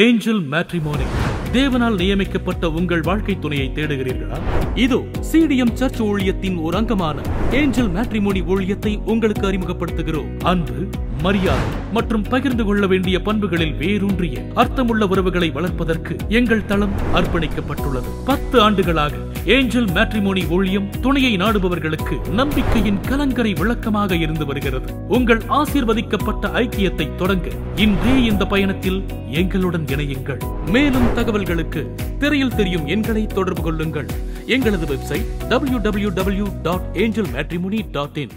angel matrimony தேவனால் நியமிக்கப்பட்ட உங்கள் வாழ்க்கை துணையை தேடுகிறீர்களா இதோ சிடிஎம் சர்ச் ஊழியத்தின் ஒரு அங்கமான ஏஞ்சல் மேட்ரிமோனி ஊழியத்தை உங்களுக்கு அறிமுகப்படுத்துகிறோம் அன்று மரியாதை மற்றும் பகிர்ந்து கொள்ள வேண்டிய பண்புகளில் வேரூன்றிய அர்த்தமுள்ள உறவுகளை வளர்ப்பதற்கு எங்கள் தளம் அர்ப்பணிக்கப்பட்டுள்ளது பத்து ஆண்டுகளாக ஏஞ்சல் மேட்ரிமோனி ஊழியம் துணையை நாடுபவர்களுக்கு நம்பிக்கையின் கலங்கரை விளக்கமாக இருந்து வருகிறது உங்கள் ஆசீர்வதிக்கப்பட்ட ஐக்கியத்தை தொடங்க இன்றே இந்த பயணத்தில் எங்களுடன் இணையுங்கள் மேலும் தகவல்களுக்கு திரையில் தெரியும் எண்களை தொடர்பு கொள்ளுங்கள் எங்களது website W W W dot Angel Matrimony dot in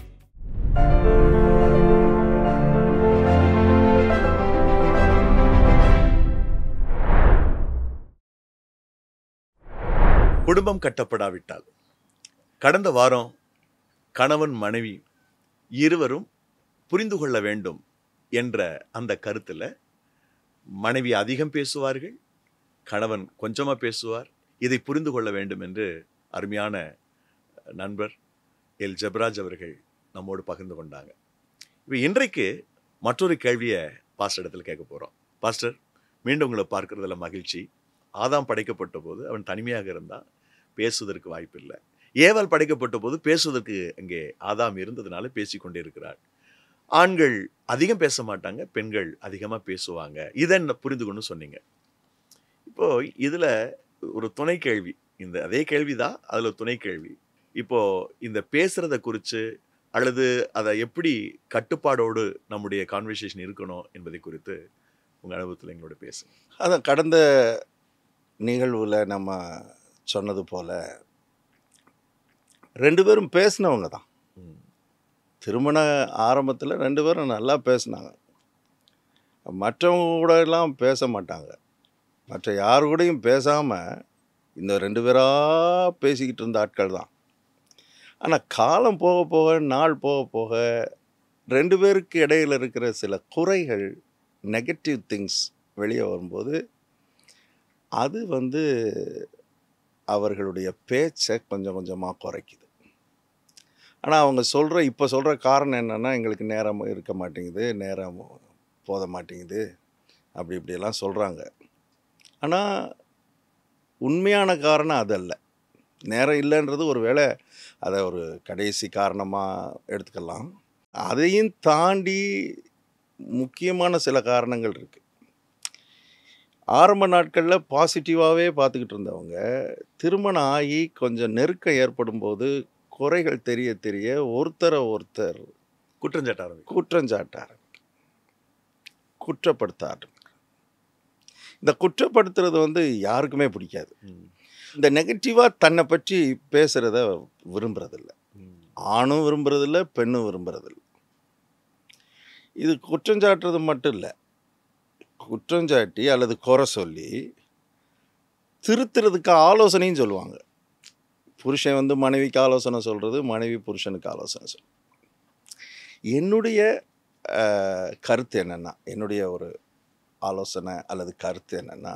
குடும்பம் கட்டப்படாவிட்டால் கடந்த வாரம் கணவன் மனைவி இருவரும் புரிந்து கொள்ள வேண்டும் என்ற அந்த கருத்தில் மனைவி அதிகம் பேசுவார்கள் கணவன் கொஞ்சமாக பேசுவார் இதை புரிந்து கொள்ள வேண்டும் என்று அருமையான நண்பர் எல் ஜபராஜ் அவர்கள் நம்மோடு பகிர்ந்து கொண்டாங்க இப்போ இன்றைக்கு மற்றொரு கேள்வியை பாஸ்டர் இடத்துல கேட்க போகிறோம் பாஸ்டர் மீண்டும் உங்களை பார்க்குறதுல மகிழ்ச்சி ஆதாம் படைக்கப்பட்ட போது அவன் தனிமையாக இருந்தான் பேசுவதற்கு வாய்ப்பில்லை ஏவல் படைக்கப்பட்ட போது பேசுவதற்கு அங்கே ஆதாம் இருந்ததுனால பேசிக்கொண்டே இருக்கிறார் ஆண்கள் அதிகம் பேச மாட்டாங்க பெண்கள் அதிகமாக பேசுவாங்க இதை என்ன புரிந்துக்கொண்டு சொன்னீங்க இப்போது இதில் ஒரு துணை கேள்வி இந்த அதே கேள்வி தான் அதில் துணை கேள்வி இப்போது இந்த பேசுகிறத குறித்து அல்லது அதை எப்படி கட்டுப்பாடோடு நம்முடைய கான்வர்சேஷன் இருக்கணும் என்பதை குறித்து உங்கள் அனுபவத்தில் எங்களோட பேசுங்க அதான் கடந்த நிகழ்வில் நம்ம சொன்னது போல் ரெண்டு பேரும் பேசினவங்க தான் திருமண ஆரம்பத்தில் ரெண்டு பேரும் நல்லா பேசினாங்க மற்றவங்க கூட எல்லாம் பேச மாட்டாங்க மற்ற யார் கூடயும் பேசாமல் இந்த ரெண்டு பேராக பேசிக்கிட்டு இருந்த ஆட்கள் தான் ஆனால் காலம் போக போக நாள் போக போக ரெண்டு பேருக்கு இடையில் இருக்கிற சில குறைகள் நெகட்டிவ் திங்ஸ் வெளியே வரும்போது அது வந்து அவர்களுடைய பேச்சை கொஞ்சம் கொஞ்சமாக குறைக்குது ஆனால் அவங்க சொல்கிற இப்போ சொல்கிற காரணம் என்னென்னா எங்களுக்கு நேரம் இருக்க மாட்டேங்குது நேரம் போத மாட்டேங்குது அப்படி இப்படியெல்லாம் சொல்கிறாங்க ஆனால் உண்மையான காரணம் அதல்ல நேரம் இல்லைன்றது ஒரு வேளை அதை ஒரு கடைசி காரணமாக எடுத்துக்கலாம் அதையும் தாண்டி முக்கியமான சில காரணங்கள் இருக்குது ஆரம்ப நாட்களில் பாசிட்டிவாகவே பார்த்துக்கிட்டு இருந்தவங்க திருமணம் ஆகி கொஞ்சம் நெருக்கம் ஏற்படும் போது குறைகள் தெரிய தெரிய ஒருத்தரை ஒருத்தர் குற்றஞ்சாட்டார் குற்றஞ்சாட்டார் குற்றப்படுத்தார் இந்த குற்றப்படுத்துறது வந்து யாருக்குமே பிடிக்காது இந்த நெகட்டிவாக தன்னை பற்றி பேசுகிறத விரும்புகிறதில்ல ஆணும் விரும்புகிறதில்ல பெண்ணும் விரும்புகிறதில்ல இது குற்றஞ்சாட்டுறது மட்டும் இல்லை குற்றஞ்சாட்டி அல்லது குறை சொல்லி திருத்துறதுக்கு ஆலோசனையும் சொல்லுவாங்க புருஷன் வந்து மனைவிக்கு ஆலோசனை சொல்கிறது மனைவி புருஷனுக்கு ஆலோசனை சொல் என்னுடைய கருத்து என்னென்னா என்னுடைய ஒரு ஆலோசனை அல்லது கருத்து என்னென்னா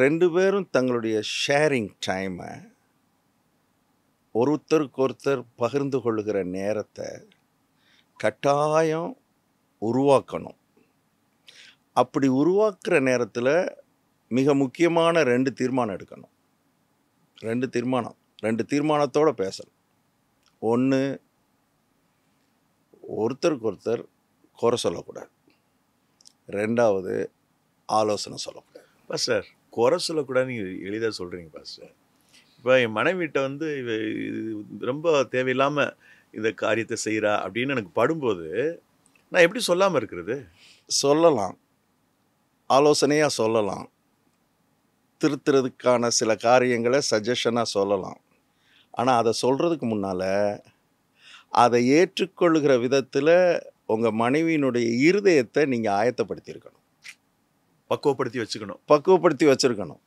ரெண்டு பேரும் தங்களுடைய ஷேரிங் டைமை ஒருத்தருக்கு ஒருத்தர் பகிர்ந்து கொள்ளுகிற நேரத்தை கட்டாயம் உருவாக்கணும் அப்படி உருவாக்குற நேரத்தில் மிக முக்கியமான ரெண்டு தீர்மானம் எடுக்கணும் ரெண்டு தீர்மானம் ரெண்டு தீர்மானத்தோடு பேசணும் ஒன்று ஒருத்தருக்கு ஒருத்தர் குறை சொல்லக்கூடாது ரெண்டாவது ஆலோசனை சொல்லக்கூடாது பா சார் குறை சொல்லக்கூடாது நீங்கள் எளிதாக சொல்கிறீங்க பா சார் இப்போ என் மனைவிட்ட வந்து ரொம்ப தேவையில்லாமல் இந்த காரியத்தை செய்கிறா அப்படின்னு எனக்கு படும்போது நான் எப்படி சொல்லாமல் இருக்கிறது சொல்லலாம் ஆலோசனையாக சொல்லலாம் திருத்துறதுக்கான சில காரியங்களை சஜஷனாக சொல்லலாம் ஆனால் அதை சொல்கிறதுக்கு முன்னால் அதை ஏற்றுக்கொள்கிற விதத்தில் உங்கள் மனைவியினுடைய இருதயத்தை நீங்கள் ஆயத்தப்படுத்தியிருக்கணும் பக்குவப்படுத்தி வச்சுக்கணும் பக்குவப்படுத்தி வச்சுருக்கணும்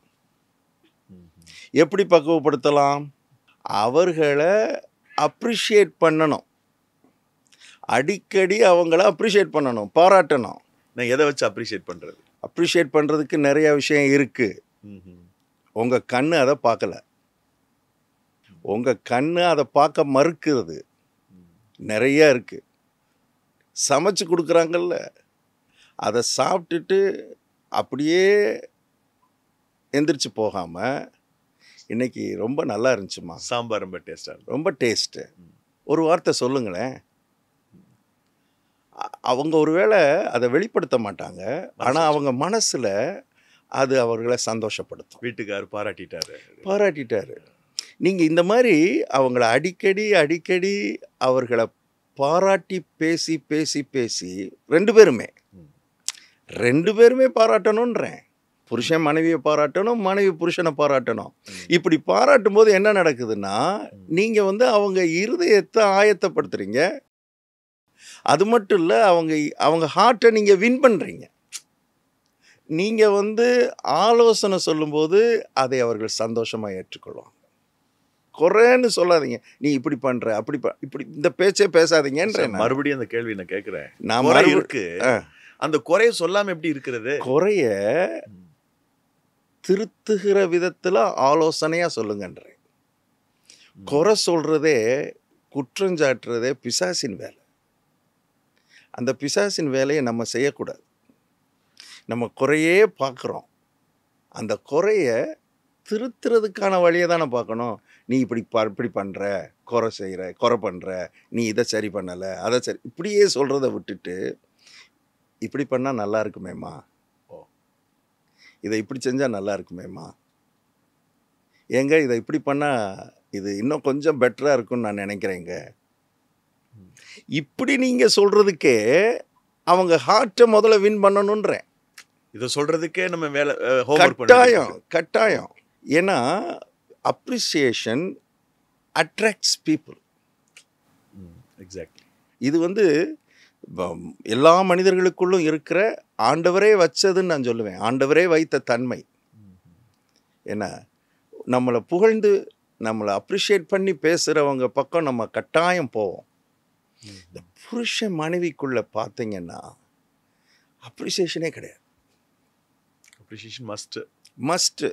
எப்படி பக்குவப்படுத்தலாம் அவர்களை அப்ரிஷியேட் பண்ணணும் அடிக்கடி அவங்கள அப்ரிஷியேட் பண்ணணும் பாராட்டணும் நான் எதை வச்சு அப்ரிஷியேட் பண்ணுறது அப்ரிஷியேட் பண்ணுறதுக்கு நிறையா விஷயம் இருக்குது உங்கள் கண் அதை பார்க்கலை உங்கள் கண் அதை பார்க்க மறுக்கிறது நிறையா இருக்குது சமைச்சு கொடுக்குறாங்கல்ல அதை சாப்பிட்டுட்டு அப்படியே எந்திரிச்சு போகாமல் இன்றைக்கி ரொம்ப நல்லா இருந்துச்சுமா சாம்பார் ரொம்ப டேஸ்ட்டாக ரொம்ப டேஸ்ட்டு ஒரு வார்த்தை சொல்லுங்களேன் அவங்க ஒருவேளை அதை வெளிப்படுத்த மாட்டாங்க ஆனால் அவங்க மனசில் அது அவர்களை சந்தோஷப்படுத்தும் வீட்டுக்கார் பாராட்டிட்டாரு பாராட்டிட்டாரு நீங்கள் இந்த மாதிரி அவங்கள அடிக்கடி அடிக்கடி அவர்களை பாராட்டி பேசி பேசி பேசி ரெண்டு பேருமே ரெண்டு பேருமே பாராட்டணுன்றேன் புருஷன் மனைவியை பாராட்டணும் மனைவி புருஷனை பாராட்டணும் இப்படி பாராட்டும் போது என்ன நடக்குதுன்னா நீங்கள் வந்து அவங்க இருதயத்தை ஆயத்தப்படுத்துகிறீங்க அது மட்டும் இல்லை அவங்க அவங்க ஹார்ட்டை நீங்கள் வின் பண்ணுறீங்க நீங்கள் வந்து ஆலோசனை சொல்லும்போது அதை அவர்கள் சந்தோஷமாக ஏற்றுக்கொள்வாங்க குறைன்னு சொல்லாதீங்க நீ இப்படி பண்ணுற அப்படி இப்படி இந்த பேச்சே பேசாதீங்கன்ற மறுபடியும் அந்த கேள்வி நான் கேட்குறேன் நான் இருக்கு அந்த குறைய சொல்லாமல் எப்படி இருக்கிறது குறைய திருத்துகிற விதத்தில் ஆலோசனையாக சொல்லுங்கன்றேன் குறை சொல்கிறதே குற்றஞ்சாட்டுறதே பிசாசின் வேலை அந்த பிசாசின் வேலையை நம்ம செய்யக்கூடாது நம்ம குறையே பார்க்குறோம் அந்த குறையை திருத்துறதுக்கான வழியை தானே பார்க்கணும் நீ இப்படி ப இப்படி பண்ணுற குறை செய்கிற குறை பண்ணுற நீ இதை சரி பண்ணலை அதை சரி இப்படியே சொல்கிறத விட்டுட்டு இப்படி பண்ணால் நல்லா இருக்குமேம்மா ஓ இதை இப்படி செஞ்சால் நல்லா இருக்குமேம்மா ஏங்க இதை இப்படி பண்ணால் இது இன்னும் கொஞ்சம் பெட்டராக இருக்கும்னு நான் நினைக்கிறேங்க இப்படி நீங்கள் சொல்கிறதுக்கே அவங்க ஹார்ட்டை முதல்ல வின் பண்ணணுன்றேன் இதை சொல்கிறதுக்கே நம்ம வேலை கட்டாயம் கட்டாயம் ஏன்னா அப்ரிசியேஷன் அட்ராக்ட்ஸ் பீப்புள் எக்ஸாக்ட்லி இது வந்து எல்லா மனிதர்களுக்குள்ளும் இருக்கிற ஆண்டவரே வச்சதுன்னு நான் சொல்லுவேன் ஆண்டவரே வைத்த தன்மை என்ன நம்மளை புகழ்ந்து நம்மளை அப்ரிஷியேட் பண்ணி பேசுகிறவங்க பக்கம் நம்ம கட்டாயம் போவோம் இந்த புருஷ மனைவிக்குள்ளே பார்த்தீங்கன்னா அப்ரிசியேஷனே கிடையாது அப்ரிசியேஷன் மஸ்ட்டு மஸ்ட்டு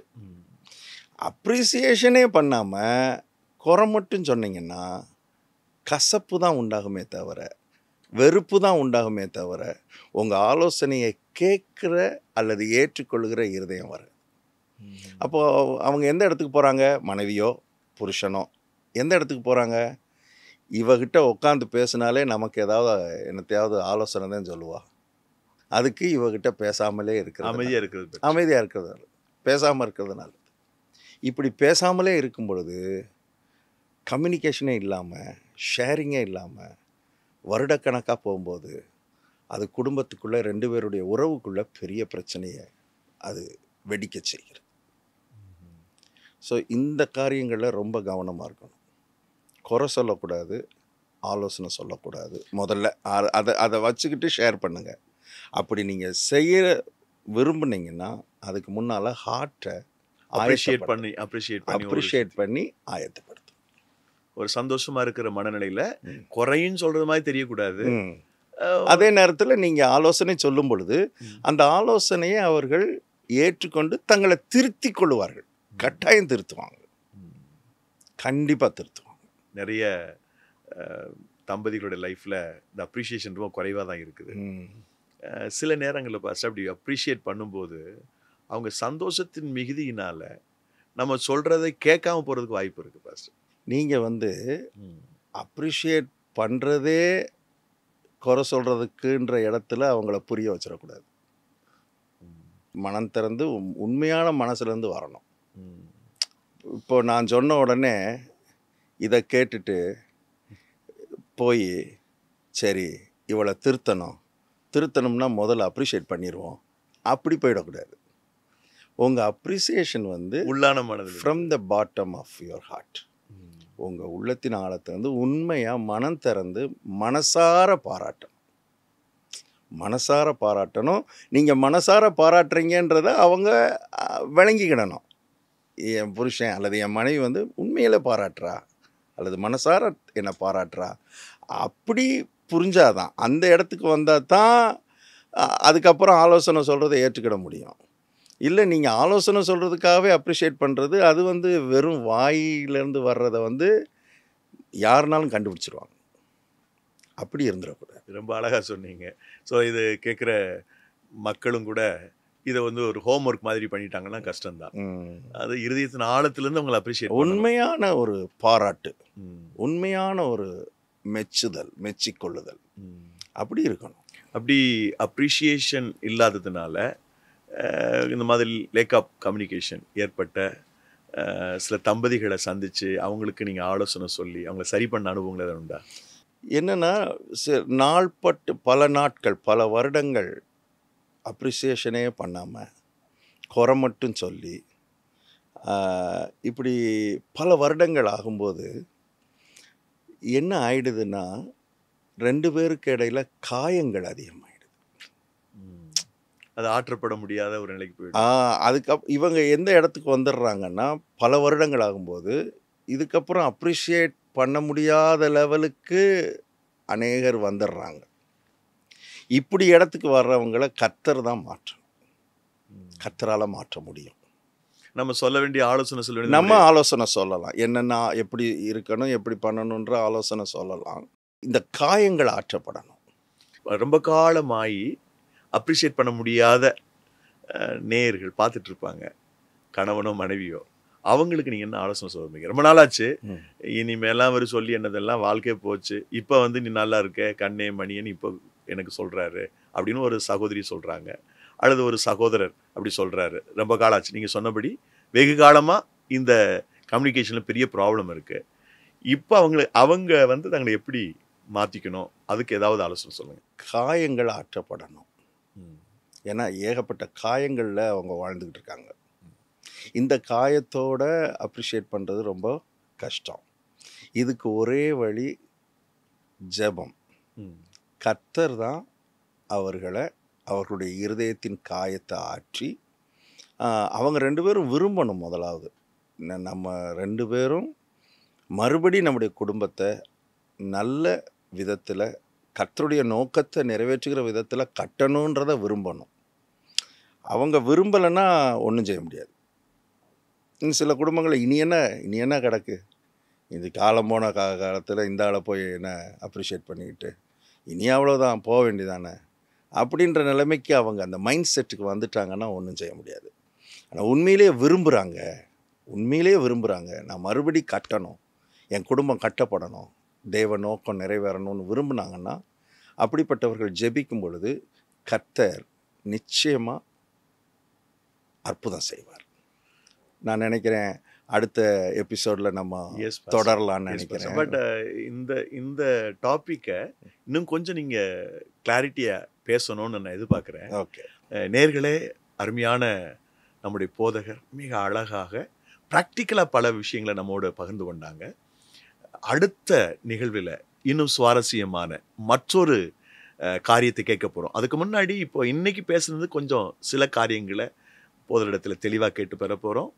அப்ரிசியேஷனே பண்ணாமல் குறை மட்டும் சொன்னீங்கன்னா கசப்பு தான் உண்டாகுமே தவிர வெறுப்பு தான் உண்டாகுமே தவிர உங்கள் ஆலோசனையை கேட்குற அல்லது ஏற்றுக்கொள்கிற இருதயம் வர அப்போது அவங்க எந்த இடத்துக்கு போகிறாங்க மனைவியோ புருஷனோ எந்த இடத்துக்கு போகிறாங்க இவகிட்ட உட்காந்து பேசினாலே நமக்கு ஏதாவது என்னத்தையாவது ஆலோசனை தான் சொல்லுவாள் அதுக்கு இவகிட்ட பேசாமலே இருக்கிற அமைதியாக இருக்கிறது அமைதியாக இருக்கிறதுனால பேசாமல் இருக்கிறதுனால இப்படி பேசாமலே இருக்கும் பொழுது கம்யூனிகேஷனே இல்லாமல் ஷேரிங்கே இல்லாமல் வருடக்கணக்காக போகும்போது அது குடும்பத்துக்குள்ளே ரெண்டு பேருடைய உறவுக்குள்ளே பெரிய பிரச்சனையை அது வெடிக்க செய்கிறது ஸோ இந்த காரியங்களில் ரொம்ப கவனமாக இருக்கணும் குறை சொல்லக்கூடாது ஆலோசனை சொல்லக்கூடாது முதல்ல அதை அதை வச்சுக்கிட்டு ஷேர் பண்ணுங்கள் அப்படி நீங்கள் செய்ய விரும்புனீங்கன்னா அதுக்கு முன்னால் ஹார்ட்டை அப்ரிஷியேட் பண்ணி அப்ரிஷியேட் பண்ணி அப்ரிஷியேட் பண்ணி ஆயத்தப்படுத்தும் ஒரு சந்தோஷமா இருக்கிற மனநிலையில் குறையும் சொல்கிறது மாதிரி தெரியக்கூடாது அதே நேரத்தில் நீங்கள் ஆலோசனை சொல்லும் பொழுது அந்த ஆலோசனையை அவர்கள் ஏற்றுக்கொண்டு தங்களை திருத்தி கொள்வார்கள் கட்டாயம் திருத்துவாங்க கண்டிப்பாக திருத்துவாங்க நிறைய தம்பதிகளோட லைஃப்பில் இந்த அப்ரிஷியேஷன் ரொம்ப குறைவாக தான் இருக்குது சில நேரங்களில் பார்த்து அப்படி அப்ரிஷியேட் பண்ணும்போது அவங்க சந்தோஷத்தின் மிகுதியினால் நம்ம சொல்கிறத கேட்காம போகிறதுக்கு வாய்ப்பு இருக்குது பாஸ்டர் நீங்கள் வந்து அப்ரிஷியேட் பண்ணுறதே குறை சொல்கிறதுக்குன்ற இடத்துல அவங்கள புரிய வச்சிடக்கூடாது மனம் திறந்து உண்மையான மனசுலேருந்து வரணும் இப்போ நான் சொன்ன உடனே இதை கேட்டுட்டு போய் சரி இவளை திருத்தணும் திருத்தணும்னா முதல்ல அப்ரிஷியேட் பண்ணிடுவோம் அப்படி போயிடக்கூடாது உங்கள் அப்ரிசியேஷன் வந்து உள்ளான மனது from the bottom of your heart உங்கள் உள்ளத்தின் ஆழத்தை வந்து உண்மையாக மனம் திறந்து மனசார பாராட்டணும் மனசார பாராட்டணும் நீங்கள் மனசார பாராட்டுறீங்கன்றத அவங்க விளங்கிக்கிடணும் என் புருஷன் அல்லது என் மனைவி வந்து உண்மையில் பாராட்டுறா அல்லது மனசார என்னை பாராட்டுறா அப்படி புரிஞ்சாதான் அந்த இடத்துக்கு வந்தால் தான் அதுக்கப்புறம் ஆலோசனை சொல்கிறத ஏற்றுக்கிட முடியும் இல்லை நீங்கள் ஆலோசனை சொல்கிறதுக்காகவே அப்ரிஷியேட் பண்ணுறது அது வந்து வெறும் வாயிலேருந்து வர்றதை வந்து யாருனாலும் கண்டுபிடிச்சிருவாங்க அப்படி இருந்துடக்கூடாது ரொம்ப அழகாக சொன்னீங்க ஸோ இது கேட்குற மக்களும் கூட இதை வந்து ஒரு ஹோம் ஒர்க் மாதிரி பண்ணிட்டாங்கன்னா கஷ்டம்தான் அது இருதயத்தின் ஆழத்துலேருந்து அவங்களை அப்ரிஷியேட் உண்மையான ஒரு பாராட்டு உண்மையான ஒரு மெச்சுதல் மெச்சிக்கொள்ளுதல் அப்படி இருக்கணும் அப்படி அப்ரிஷியேஷன் இல்லாததுனால இந்த மாதிரி லேக் ஆஃப் கம்யூனிகேஷன் ஏற்பட்ட சில தம்பதிகளை சந்தித்து அவங்களுக்கு நீங்கள் ஆலோசனை சொல்லி அவங்கள சரி பண்ண அனுபவங்கள் உண்டா என்னென்னா நாள்பட்டு பல நாட்கள் பல வருடங்கள் அப்ரிசியேஷனே பண்ணாமல் குறை மட்டும் சொல்லி இப்படி பல வருடங்கள் ஆகும்போது என்ன ஆயிடுதுன்னா ரெண்டு பேருக்கு இடையில் காயங்கள் அதிகமாகிடுது அது ஆற்றப்பட முடியாத ஒரு நிலைக்கு போயிடும் அதுக்கப் இவங்க எந்த இடத்துக்கு வந்துடுறாங்கன்னா பல வருடங்கள் ஆகும்போது இதுக்கப்புறம் அப்ரிஷியேட் பண்ண முடியாத லெவலுக்கு அநேகர் வந்துடுறாங்க இப்படி இடத்துக்கு வர்றவங்கள கத்தர் தான் மாற்றணும் கத்தரால் மாற்ற முடியும் நம்ம சொல்ல வேண்டிய ஆலோசனை சொல்ல வேண்டிய நம்ம ஆலோசனை சொல்லலாம் என்னென்ன எப்படி இருக்கணும் எப்படி பண்ணணுன்ற ஆலோசனை சொல்லலாம் இந்த காயங்கள் ஆற்றப்படணும் ரொம்ப காலமாகி அப்ரிஷியேட் பண்ண முடியாத நேயர்கள் பார்த்துட்டு இருப்பாங்க கணவனோ மனைவியோ அவங்களுக்கு நீங்கள் என்ன ஆலோசனை சொல்லுவீங்க ரொம்ப நாளாச்சு இனிமேலாம் அவர் சொல்லி என்னதெல்லாம் வாழ்க்கையே போச்சு இப்போ வந்து நீ நல்லா இருக்க கண்ணே மணியன்னு இப்போ எனக்கு சொல்கிறாரு அப்படின்னு ஒரு சகோதரி சொல்கிறாங்க அல்லது ஒரு சகோதரர் அப்படி சொல்கிறாரு ரொம்ப காலம் ஆச்சு நீங்கள் சொன்னபடி வெகு காலமாக இந்த கம்யூனிகேஷனில் பெரிய ப்ராப்ளம் இருக்குது இப்போ அவங்களை அவங்க வந்து தங்களை எப்படி மாற்றிக்கணும் அதுக்கு ஏதாவது ஆலோசனை சொல்லுங்கள் காயங்கள் ஆற்றப்படணும் ஏன்னா ஏகப்பட்ட காயங்களில் அவங்க வாழ்ந்துக்கிட்டு இருக்காங்க இந்த காயத்தோட அப்ரிஷியேட் பண்ணுறது ரொம்ப கஷ்டம் இதுக்கு ஒரே வழி ஜபம் கர்த்தர் தான் அவர்களை அவர்களுடைய இருதயத்தின் காயத்தை ஆற்றி அவங்க ரெண்டு பேரும் விரும்பணும் முதலாவது நம்ம ரெண்டு பேரும் மறுபடி நம்முடைய குடும்பத்தை நல்ல விதத்தில் கர்த்தருடைய நோக்கத்தை நிறைவேற்றுகிற விதத்தில் கட்டணுன்றதை விரும்பணும் அவங்க விரும்பலைன்னா ஒன்றும் செய்ய முடியாது சில குடும்பங்களை இனி என்ன இனி என்ன கிடக்கு இது காலம் போன கா காலத்தில் இந்த ஆளை போய் என்ன அப்ரிஷியேட் பண்ணிக்கிட்டு இனி அவ்வளோதான் போக வேண்டியதானே அப்படின்ற நிலைமைக்கு அவங்க அந்த மைண்ட் செட்டுக்கு வந்துட்டாங்கன்னா ஒன்றும் செய்ய முடியாது ஆனால் உண்மையிலேயே விரும்புகிறாங்க உண்மையிலேயே விரும்புகிறாங்க நான் மறுபடி கட்டணும் என் குடும்பம் கட்டப்படணும் தெய்வ நோக்கம் நிறைவேறணும்னு விரும்பினாங்கன்னா அப்படிப்பட்டவர்கள் ஜெபிக்கும் பொழுது கத்தர் நிச்சயமாக அற்புதம் செய்வார் நான் நினைக்கிறேன் அடுத்த எபிசோடில் நம்ம தொடரலாம்னு நினைக்கிறேன் பட் uh, இந்த இந்த டாப்பிக்கை இன்னும் கொஞ்சம் நீங்கள் கிளாரிட்டியாக பேசணும்னு நான் எதிர்பார்க்குறேன் ஓகே நேர்களே அருமையான நம்முடைய போதகர் மிக அழகாக ப்ராக்டிக்கலாக பல விஷயங்களை நம்மோட பகிர்ந்து கொண்டாங்க அடுத்த நிகழ்வில் இன்னும் சுவாரஸ்யமான மற்றொரு காரியத்தை கேட்க போகிறோம் அதுக்கு முன்னாடி இப்போ இன்றைக்கி பேசுனது கொஞ்சம் சில காரியங்களை போதரிடத்தில் தெளிவாக கேட்டு பெற போகிறோம்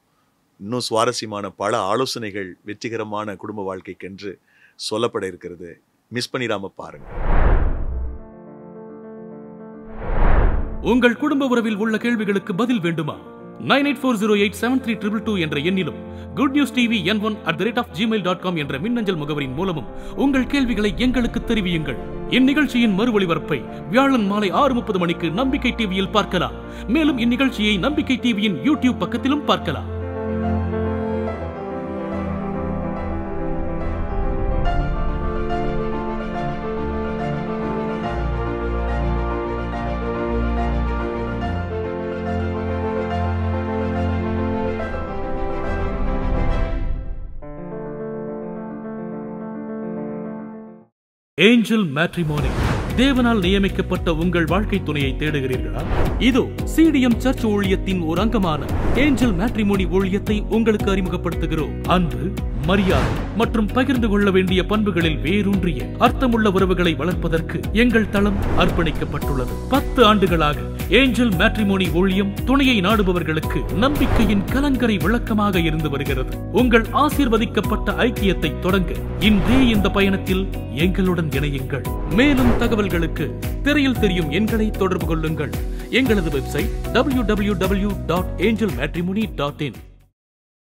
இன்னும் சுவாரஸ்யமான பல ஆலோசனைகள் வெற்றிகரமான குடும்ப வாழ்க்கைக்கென்று சொல்லப்பட இருக்கிறது மிஸ் பண்ணிடாம பாருங்க உங்கள் குடும்ப உறவில் உள்ள கேள்விகளுக்கு பதில் வேண்டுமா nine eight four zero eight seven three triple two என்ற எண்ணிலும் good news TV N one at rate of Gmail dot com என்ற மின்னஞ்சல் முகவரின் மூலமும் உங்கள் கேள்விகளை எங்களுக்கு தெரிவியுங்கள் இந்நிகழ்ச்சியின் மறு ஒளிபரப்பை வியாழன் மாலை ஆறு முப்பது மணிக்கு நம்பிக்கை டிவியில் பார்க்கலாம் மேலும் இந்நிகழ்ச்சியை நம்பிக்கை டிவியின் யூடியூப் பக்கத்திலும் பார்க்கலாம் ஏஞ்சல் மேட்ரிமோனி தேவனால் நியமிக்கப்பட்ட உங்கள் வாழ்க்கை துணையை தேடுகிறீர்களா இதோ சிடிஎம் சர்ச் ஊழியத்தின் ஒரு அங்கமான ஏஞ்சல் மேட்ரிமோனி ஊழியத்தை உங்களுக்கு அறிமுகப்படுத்துகிறோம் அன்று மரியாதை மற்றும் பகிர்ந்து கொள்ள வேண்டிய பண்புகளில் வேரூன்றிய அர்த்தமுள்ள உறவுகளை வளர்ப்பதற்கு எங்கள் தளம் அர்ப்பணிக்கப்பட்டுள்ளது பத்து ஆண்டுகளாக ஏஞ்சல் மேட்ரிமோனி ஊழியம் துணையை நாடுபவர்களுக்கு நம்பிக்கையின் கலங்கரை விளக்கமாக இருந்து வருகிறது உங்கள் ஆசீர்வதிக்கப்பட்ட ஐக்கியத்தை தொடங்க இன்றே இந்த பயணத்தில் எங்களுடன் இணையுங்கள் மேலும் தகவல்களுக்கு திரையில் தெரியும் எண்களை தொடர்பு கொள்ளுங்கள் எங்களது website W W W dot Angel Matrimony dot இன்